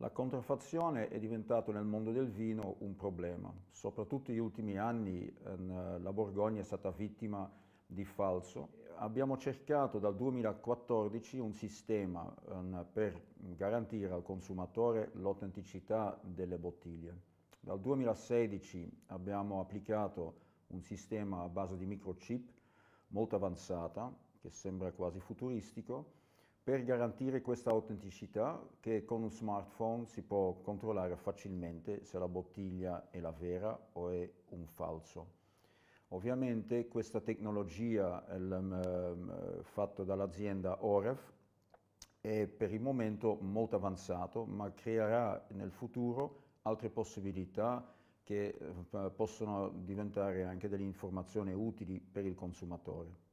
La contraffazione è diventata nel mondo del vino un problema. Soprattutto negli ultimi anni ehm, la Borgogna è stata vittima di falso. Abbiamo cercato dal 2014 un sistema ehm, per garantire al consumatore l'autenticità delle bottiglie. Dal 2016 abbiamo applicato un sistema a base di microchip molto avanzata, che sembra quasi futuristico, per garantire questa autenticità che con un smartphone si può controllare facilmente se la bottiglia è la vera o è un falso. Ovviamente questa tecnologia um, fatta dall'azienda Oref è per il momento molto avanzato, ma creerà nel futuro altre possibilità che uh, possono diventare anche delle informazioni utili per il consumatore.